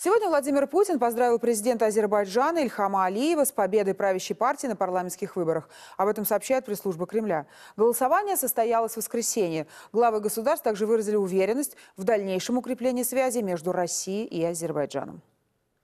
Сегодня Владимир Путин поздравил президента Азербайджана Ильхама Алиева с победой правящей партии на парламентских выборах. Об этом сообщает пресс-служба Кремля. Голосование состоялось в воскресенье. Главы государств также выразили уверенность в дальнейшем укреплении связи между Россией и Азербайджаном.